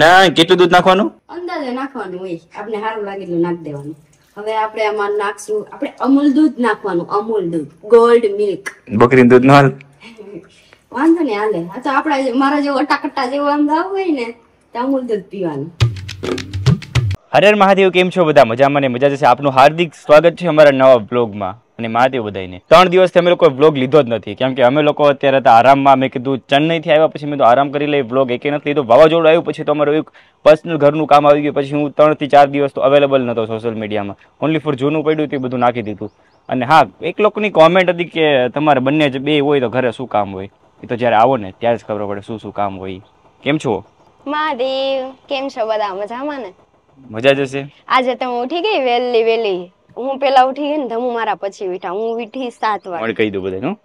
ના કેટલું દૂધ નાખવાનું અંદાજે નાખવાનું હોય આપણે સારું લાગે એટલું નાખી દેવાનું હવે આપણે આમાં નાખશું આપણે અમૂલ દૂધ નાખવાનું અમૂલ દૂધ ગોલ્ડ મિલ્ક બકરી દૂધ નો વાંધો નહીં હાલે આ તો આપણા મારા જેવો અટાકટા જેવો અંદાવ હોય ને તો અમૂલ દૂધ પીવાનું હરે મહાદેવ કેમ છો બધા મજામાં ને મજા જશે આપનું હાર્દિક સ્વાગત છે અમારા નવા બ્લોગમાં અને મહાદેવ બધાને ત્રણ દિવસથી અમે લોકોએ વ્લોગ લીધો જ નથી કેમ કે અમે લોકો અત્યારે હતા આરામમાં મેં કીધું ચેન્નઈથી આવ્યા પછી મેં તો આરામ કરી લઈ વ્લોગ એકે નથી લીધો વાવાઝોડું આવ્યું પછી તો અમારું એક પર્સનલ ઘરનું કામ આવી ગયું પછી હું ત્રણથી ચાર દિવસ તો અવેલેબલ નહોતો સોશિયલ મીડિયામાં ઓનલી ફોર જૂનું પડ્યું તે બધું નાખી દીધું અને હા એક લોકોની કોમેન્ટ હતી કે તમારે બંને જ બે હોય તો ઘરે શું કામ હોય એ તો જ્યારે આવો ને ત્યારે જ ખબર પડે શું શું કામ હોય કેમ છો મહાદેવ કેમ છો બધા મજામાં ને મજા જશે આજે તો હું ઉઠી ગઈ વહેલી વહેલી હું પેલા ઉઠી ગઈ ને ધમુ મારા પછી વીઠા હું ઉઠી સાત વાર પણ કહી દઉં બધાને નું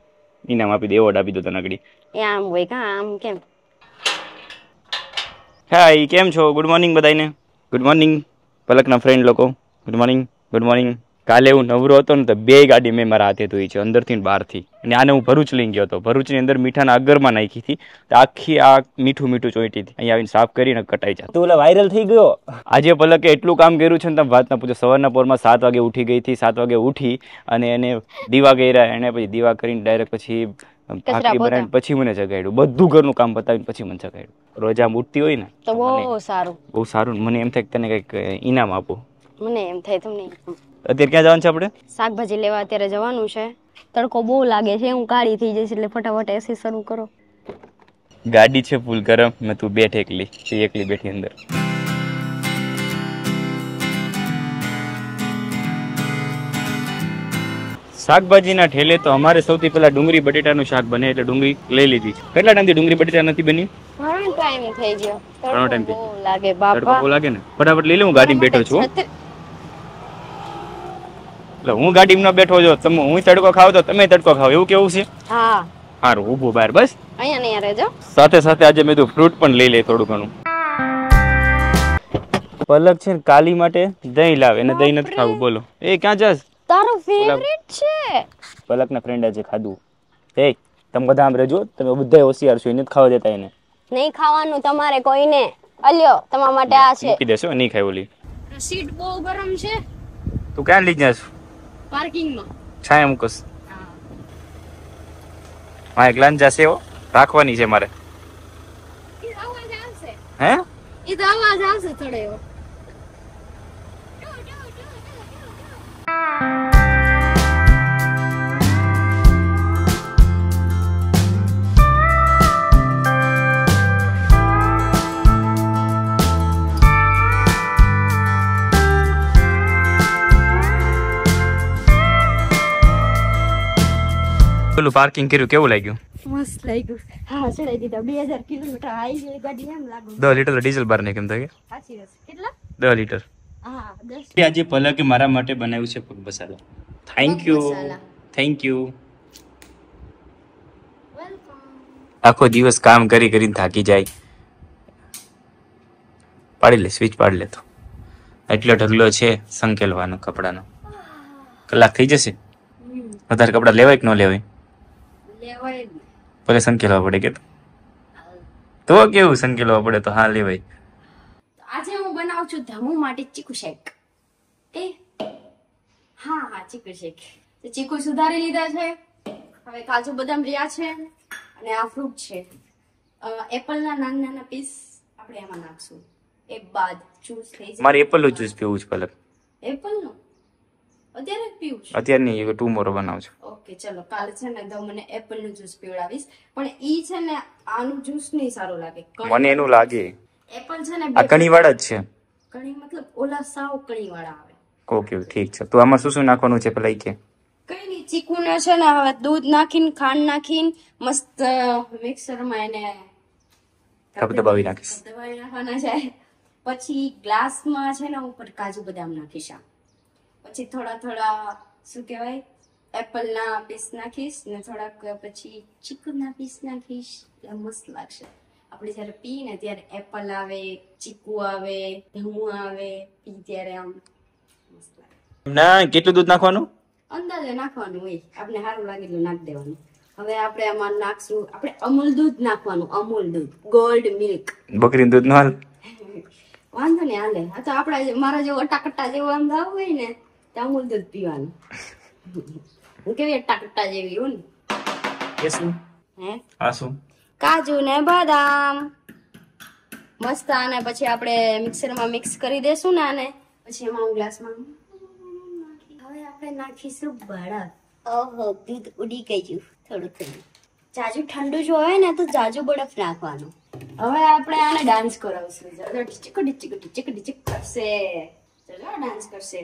ઈનામ આપી દે એવોર્ડ આપી દો તને આગળ એ આમ હોય કા આમ કેમ હાય કેમ છો ગુડ મોર્નિંગ બધાને ગુડ મોર્નિંગ પલકના ફ્રેન્ડ લોકો ગુડ મોર્નિંગ ગુડ મોર્નિંગ કાલે હું નવરો હતો ને તો બે ગાડી મેં મારા હાથે ધોઈ છે અંદરથી બહારથી અને આને હું ભરૂચ લઈ ગયો હતો ભરૂચની અંદર મીઠાના અગરમાં નાખી હતી તો આખી આ મીઠું મીઠું ચોંટી હતી અહીંયા આવીને સાફ કરીને કટાઈ જાય તો વાયરલ થઈ ગયો આજે પલકે એટલું કામ કર્યું છે ને તમે વાતના પૂછો સવારના પોરમાં સાત વાગે ઉઠી ગઈ હતી સાત વાગે ઉઠી અને એને દીવા કર્યા એને પછી દીવા કરીને ડાયરેક્ટ પછી ભાખરી બનાવીને પછી મને જગાડ્યું બધું ઘરનું કામ બતાવીને પછી મને જગાડ્યું રોજ આમ ઉઠતી હોય ને તો બહુ સારું બહુ સારું મને એમ થાય કે તને કંઈક ઇનામ આપો મને એમ થાય તમને અત્યારે ક્યાં જવાનું છે આપણે શાકભાજી લેવા અત્યારે જવાનું છે તડકો બહુ લાગે છે હું કાળી થઈ જઈશ એટલે ફટાફટ એસી શરૂ કરો ગાડી છે ફૂલ ગરમ ને તું બેઠ એકલી તે એકલી બેઠી અંદર શાકભાજીના ઠેલે તો અમારે સૌથી પહેલા ડુંગળી બટેટાનું શાક બને એટલે ડુંગળી લઈ લીધી છે કેટલા ટાઈમથી ડુંગળી બટેટા નથી બની ઘણો ટાઈમ થઈ ગયો ઘણો ટાઈમ લાગે બાપા લાગે ને ફટાફટ લઈ લઉં ગાડી બેઠો છું એટલે હું ગાડીમાં બેઠો છો તમે હું તડકો ખાવ તો તમે તડકો ખાવ એવું કેવું છે હા હારું ઊભો બહાર બસ અહીંયા નહીં રહેજો સાથે સાથે આજે મેં તો ફ્રૂટ પણ લઈ લે થોડું ઘણું પલક છે કાલી માટે દહીં લાવે અને દહીં નથી ખાવું બોલો એ ક્યાં જસ તારો ફેવરેટ છે પલકના ફ્રેન્ડ આજે ખાધું એ તમે બધા આમ રહેજો તમે બધા હોશિયાર છો એને ખાવા દેતા એને નહીં ખાવાનું તમારે કોઈને અલ્યો તમારા માટે આ છે મૂકી દેશો નહીં ખાય ઓલી સીટ બહુ ગરમ છે તું ક્યાં લઈ જાશ પાર્કિંગમાં છાયા મૂકસ હા એક લંચ જશે એવો રાખવાની છે મારે હે એ તો અવાજ આવશે થોડો એવો પેલું પાર્કિંગ કર્યું કેવું લાગ્યું મસ્ત લાગ્યું હા ચડાઈ દીધા 2000 કિલોમીટર આવી ગઈ ગાડી એમ લાગુ 10 લીટર ડીઝલ બાર ને કેમ થાય સાચી વાત કેટલા 10 લીટર હા આજે પલકે મારા માટે બનાવ્યું છે પગ મસાલા થેન્ક યુ થેન્ક યુ આખો દિવસ કામ કરી કરીને થાકી જાય પાડી લે સ્વિચ પાડી લે તો એટલો ઢગલો છે સંકેલવાનો કપડાનો કલાક થઈ જશે વધારે કપડા લેવાય કે ન લેવાય ભલે સંકેલવા પડે કે તો કેવું સંકેલવા પડે તો હા લેવાય આજે હું બનાવું છું ધમુ માટે ચીકુ શેક એ હા હા ચીકુ શેક તો ચીકુ સુધારી લીધા છે હવે કાજુ બદામ રહ્યા છે અને આ ફ્રૂટ છે એપલના નાના નાના પીસ આપણે એમાં નાખશું એ બાદ જ્યુસ થઈ મારે એપલનું જ્યુસ પીવું છે પહેલા એપલનું અત્યારે પીવું છું અત્યારની ટુમોરો બનાવું છું ઓકે ચલો કાલે છે ને દો મને એપલ નું જ્યુસ પીવડાવીશ પણ ઈ છે ને આનું જ્યુસ નહીં સારું લાગે મને એનું લાગે એપલ છે ને આ કણીવાળા જ છે કણી મતલબ ઓલા સાવ કણીવાળા આવે ઓકે ઠીક છે તો આમાં શું શું નાખવાનું છે પેલા કે કઈ નહીં ચીકુ ના છે ને હવે દૂધ નાખીને ખાંડ નાખીને મસ્ત મિક્સરમાં એને દબાવી નાખીશ દબાવી નાખવાના છે પછી ગ્લાસમાં છે ને ઉપર કાજુ બદામ નાખીશ આ પછી થોડા થોડા શું કહેવાય ના પીસ નાખીશ ને થોડાક પછી ના પીસ નાખીશ મસ્ત લાગશે આપણે જયારે પી ને ત્યારે એપલ આવે ચીકુ આવે ધમુ આવે પી ત્યારે આમ ના કેટલું દૂધ નાખવાનું અંદાજે નાખવાનું હોય આપણે સારું લાગે એટલું નાખી દેવાનું હવે આપણે આમાં નાખશું આપણે અમૂલ દૂધ નાખવાનું અમૂલ દૂધ ગોલ્ડ મિલ્ક બકરીનું દૂધ નો હાલ વાંધો નહીં હાલે આ તો આપણા મારા જેવો અટાકટા જેવો અંદાજ હોય ને જાંબુલ દૂધ પીવાનું હું કેવી અટ્ટા જેવી હું એ શું હે આ શું કાજુ ને બદામ મસ્ત આને પછી આપણે મિક્સરમાં મિક્સ કરી દેશું ને આને પછી એમાં ગ્લાસમાં હવે આપણે નાખીશું બરફ ઓહો દૂધ ઉડી ગયું થોડું થોડું જાજુ ઠંડુ જો હોય ને તો જાજુ બરફ નાખવાનું હવે આપણે આને ડાન્સ કરાવશું ટીચક ટીચક ટીચક ટીચક કરશે ચલો ડાન્સ કરશે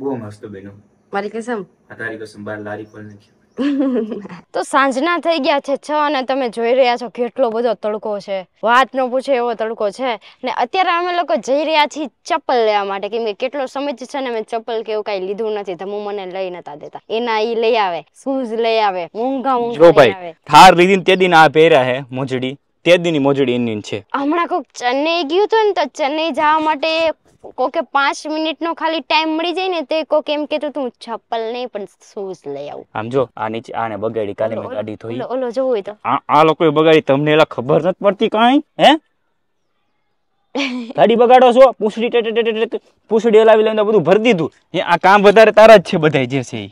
બહુ મસ્ત બન્યું મારી કસમ તારી કસમ બાર લારી ખોલ નાખી તો સાંજના થઈ ગયા છે છ અને તમે જોઈ રહ્યા છો કેટલો બધો તડકો છે વાત ન પૂછે એવો તડકો છે ને અત્યારે અમે લોકો જઈ રહ્યા છીએ ચપ્પલ લેવા માટે કેમ કે કેટલો સમય છે ને મેં ચપ્પલ કે એવું કઈ લીધું નથી ધમુ મને લઈ નતા દેતા એના ઈ લઈ આવે શૂઝ લઈ આવે મોંઘા મોંઘા જો ભાઈ થાર લીધી તે દિન આ પહેર્યા હે મોજડી તે દિન મોજડી એની છે હમણાં કોઈક ચેન્નઈ ગયું તો ને તો ચેન્નઈ જવા માટે કોકે પાંચ નો ખાલી ટાઈમ મળી જાય ને તો કોકે એમ કહેતું તું ચપ્પલ નહીં પણ શૂઝ લઈ આવું આમ જો આ નીચે આને બગાડી કાલે મેં ગાડી ધોઈ ઓલો જોવું હોય તો આ લોકો બગાડી તમને એલા ખબર નથી પડતી કાંઈ હે ગાડી બગાડો છો પૂછડી પૂછડી હલાવી લઈને બધું ભરી દીધું એ આ કામ વધારે તારા જ છે બધા જે છે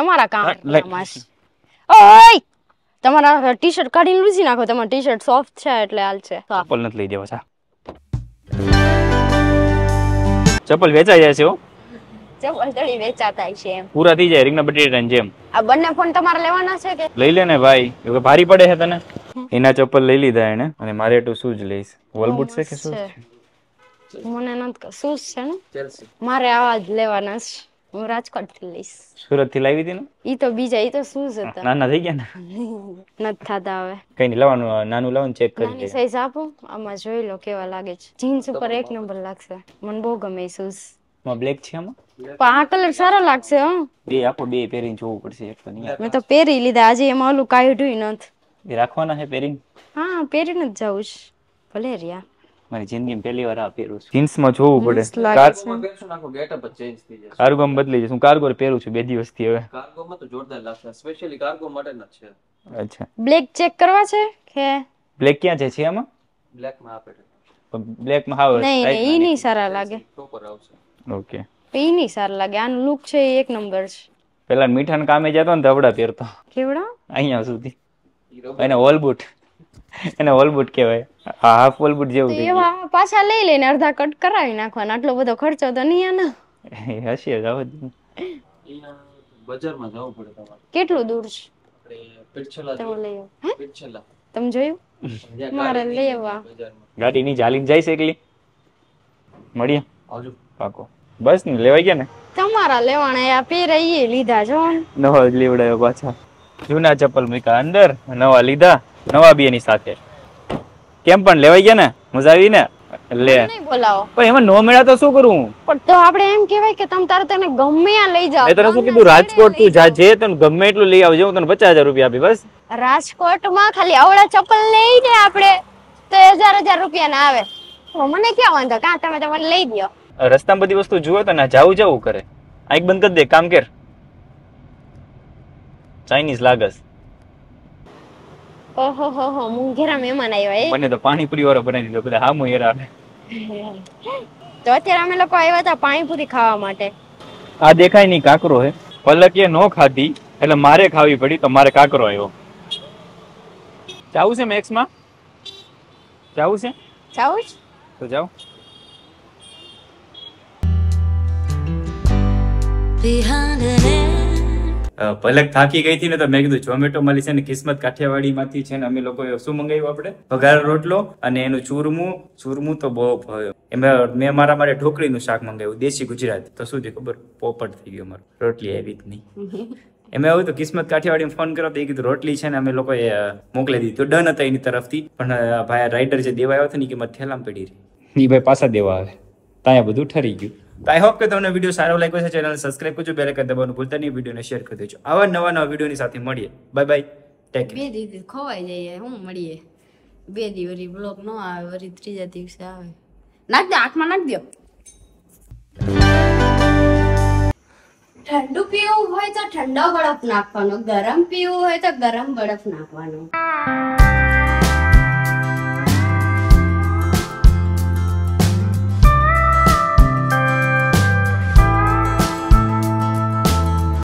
તમારા કામ ઓય તમારા ટી શર્ટ કાઢીને લૂસી નાખો તમારા ટી શર્ટ સોફ્ટ છે એટલે હાલ છે ચપ્પલ નથી લઈ દેવા છે ચપ્પલ વેચાઈ જાય છે ચપ્પલ તળી વેચાતા છે એમ પૂરા થઈ જાય રીંગણા બટેટાની જેમ આ બંને ફોન તમારે લેવાના છે કે લઈ લે ને ભાઈ કે ભારી પડે છે તને એના ચપ્પલ લઈ લીધા એને અને મારે તો શૂઝ લઈશ વોલબૂટ છે કે શૂઝ છે મને નથી શૂઝ છે ને મારે આવા જ લેવાના છે હું રાજકોટ થી લઈશ સુરત થી લાવી હતી ઈ તો બીજા ઈ તો શું છે નાના થઈ ગયા ને નથી થતા હવે કઈ નહીં લાવવાનું નાનું લાવવાનું ચેક કરી નાની સાઈઝ આપો આમાં જોઈ લો કેવા લાગે છે જીન્સ ઉપર એક નંબર લાગશે મને બહુ ગમે એ શૂઝ માં બ્લેક છે આમાં પણ આ કલર સારો લાગશે હો બે આપો બે પહેરીને જોવું પડશે એક તો નહીં મેં તો પહેરી લીધા આજે એમાં ઓલું કાઢ્યું નથી રાખવાના છે પહેરીને હા પહેરીને જ જાઉં છે ભલે રિયા મારી જિંદગીમાં પહેલી વાર આ પહેરું છું જીન્સમાં જોવું પડે કાર્ગોમાં પહેરશું આખો ગેટઅપ જ ચેન્જ થઈ જશે કાર્ગોમાં બદલી જશે કાર્ગો પહેરું છું બે દિવસથી હવે કાર્ગોમાં તો જોરદાર લાગશે સ્પેશિયલી કાર્ગો માટે જ છે અચ્છા બ્લેક ચેક કરવા છે કે બ્લેક ક્યાં છે છે આમાં બ્લેકમાં આપે છે બ્લેકમાં હાવ નહીં એ નહીં સારા લાગે ટોપર આવશે ઓકે એ નહીં સારા લાગે આનો લુક છે એક નંબર છે પેલા મીઠાન કામે જતો ને ધવડા પહેરતો કેવડા અહીંયા સુધી અને ઓલ બૂટ એને ઓલ બુટ કહેવાય હાફ ઓલ બુટ જેવું એવા પાછા લઈ લઈને અડધા કટ કરાવી નાખવાનો આટલો બધો ખર્ચો તો નહીં આનો હશે જાવ બજારમાં જવું પડે તમારે કેટલું દૂર છે તમે જોયું મારે લેવા ગાડી ની ચાલીને જાય છે એકલી મળીએ આવજો પાકો બસ ને લેવાય ગયા ને તમારા લેવાના આ પહેરાઈએ લીધા જો નવા લેવડાયો પાછા જૂના ચપ્પલ મૂક્યા અંદર નવા લીધા નવાબી એની સાથે કેમ પણ લેવાઈ ગયા ને મજા ને લે પણ એમાં નો મેળા તો શું કરું પણ તો આપણે એમ કહેવાય કે તમે તારે તને ગમે આ લઈ જાવ તને શું કીધું રાજકોટ તું જા જે તને ગમે એટલું લઈ આવજો હું તને પચાસ રૂપિયા આપી બસ રાજકોટ માં ખાલી આવડા ચપ્પલ લઈ ને આપણે તો હજાર હજાર રૂપિયા ના આવે તો મને કે વાંધો કાં તમે તમારે લઈ દો રસ્તામાં બધી વસ્તુ જુઓ તો ના જાવું જાવું કરે એક બંધ કરી દે કામ કર ચાઇનીઝ લાગસ ઓહો હો હો મુંઘેરા મહેમાન આવ્યા એ મને તો પાણીપુરી વાળો બનાવી દીધો બધા હામો હેરા તો અત્યારે અમે લોકો આવ્યા હતા પાણીપુરી ખાવા માટે આ દેખાય નહીં કાકરો હે પલકીએ નો ખાધી એટલે મારે ખાવી પડી તો મારે કાકરો આવ્યો જાવું છે મેક્સ માં જાવું છે જાવું તો જાવ Behind an પલક થાકી ગઈ હતી ને તો મેં કીધું ઝોમેટો મળી છે ને કિસ્મત કાઠિયાવાડીમાંથી છે ને અમે લોકો શું મંગાવ્યું આપણે વઘાર રોટલો અને એનું ચૂરમું ચૂરમું તો બહુ ભાવ્યો એમાં મેં મારા માટે ઢોકળીનું શાક મંગાવ્યું દેશી ગુજરાત તો શું થયું ખબર પોપટ થઈ ગયું મારું રોટલી એવી જ નહીં એમ આવ્યું તો કિસ્મત કાઠિયાવાડી ફોન કર્યો તો એ કીધું રોટલી છે ને અમે લોકોએ મોકલી દીધી તો ડન હતા એની તરફથી પણ ભાઈ રાઇડર જે દેવા આવ્યો હતો ને એ કિંમત થેલામ પડી રહી એ ભાઈ પાછા દેવા આવે ત્યાં બધું ઠરી ગયું તો આઈ હોપ કે તમને વિડીયો સારો લાગ્યો છે ચેનલ સબસ્ક્રાઈબ કરજો બેલ આઇકન દબાવવાનું ભૂલતા નહીં વિડીયોને શેર કરી દેજો આવા નવા નવા વિડીયોની સાથે મળીએ બાય બાય ટેક બે દીદી ખોવાઈ જઈએ હું મળીએ બે દિવસ બ્લોક નો આવે વરી ત્રીજા દિવસે આવે નાખ દે હાથમાં નાખ દો ઠંડુ પીવું હોય તો ઠંડો બરફ નાખવાનો ગરમ પીવું હોય તો ગરમ બરફ નાખવાનો